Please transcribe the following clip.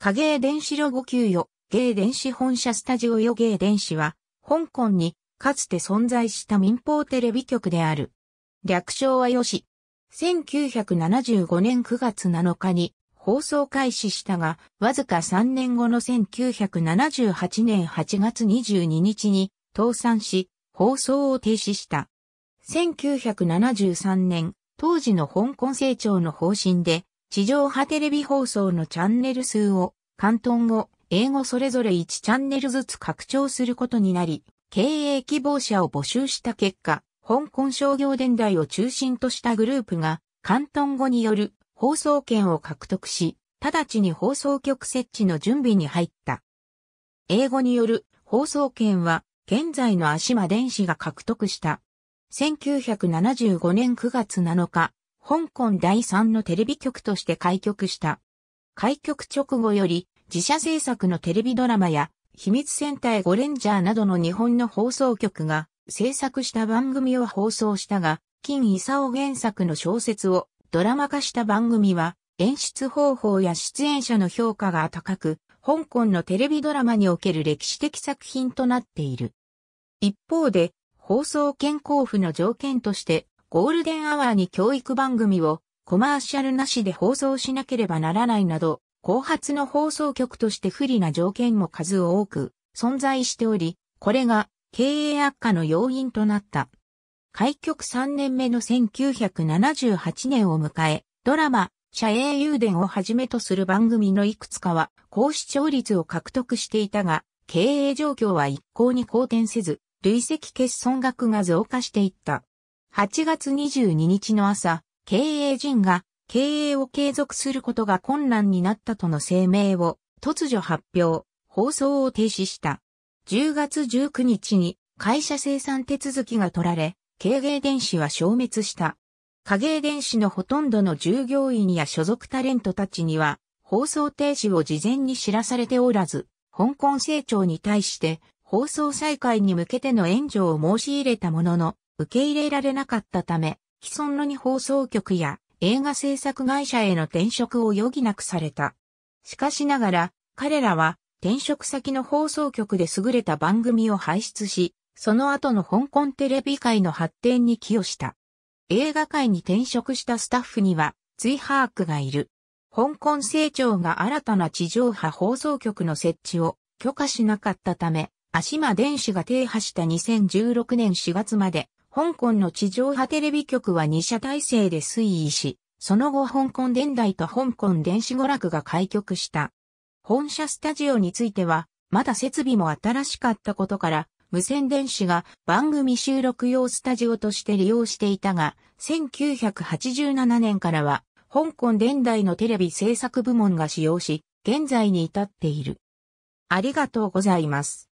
影芸電子ロゴ給与、芸電子本社スタジオよ芸電子は、香港にかつて存在した民放テレビ局である。略称はよし。1975年9月7日に放送開始したが、わずか3年後の1978年8月22日に倒産し、放送を停止した。1973年、当時の香港成長の方針で、地上波テレビ放送のチャンネル数を、関東語、英語それぞれ1チャンネルずつ拡張することになり、経営希望者を募集した結果、香港商業伝来を中心としたグループが、関東語による放送権を獲得し、直ちに放送局設置の準備に入った。英語による放送権は、現在の足間電子が獲得した。1975年9月7日、香港第3のテレビ局として開局した。開局直後より自社制作のテレビドラマや秘密戦隊ゴレンジャーなどの日本の放送局が制作した番組を放送したが、金勲原作の小説をドラマ化した番組は演出方法や出演者の評価が高く、香港のテレビドラマにおける歴史的作品となっている。一方で、放送権交付の条件としてゴールデンアワーに教育番組をコマーシャルなしで放送しなければならないなど、後発の放送局として不利な条件も数多く存在しており、これが経営悪化の要因となった。開局3年目の1978年を迎え、ドラマ、社営誘電をはじめとする番組のいくつかは高視聴率を獲得していたが、経営状況は一向に好転せず、累積欠損額が増加していった。8月22日の朝、経営陣が経営を継続することが困難になったとの声明を突如発表、放送を停止した。10月19日に会社生産手続きが取られ、経営電子は消滅した。影営電子のほとんどの従業員や所属タレントたちには、放送停止を事前に知らされておらず、香港成長に対して放送再開に向けての援助を申し入れたものの、受け入れられなかったため、既存の2放送局や映画制作会社への転職を余儀なくされた。しかしながら、彼らは転職先の放送局で優れた番組を輩出し、その後の香港テレビ界の発展に寄与した。映画界に転職したスタッフには、ツイハークがいる。香港成長が新たな地上波放送局の設置を許可しなかったため、足間電子が停波した2016年4月まで香港の地上波テレビ局は2社体制で推移し、その後香港電台と香港電子娯楽が開局した。本社スタジオについては、まだ設備も新しかったことから、無線電子が番組収録用スタジオとして利用していたが、1987年からは、香港伝代のテレビ制作部門が使用し、現在に至っている。ありがとうございます。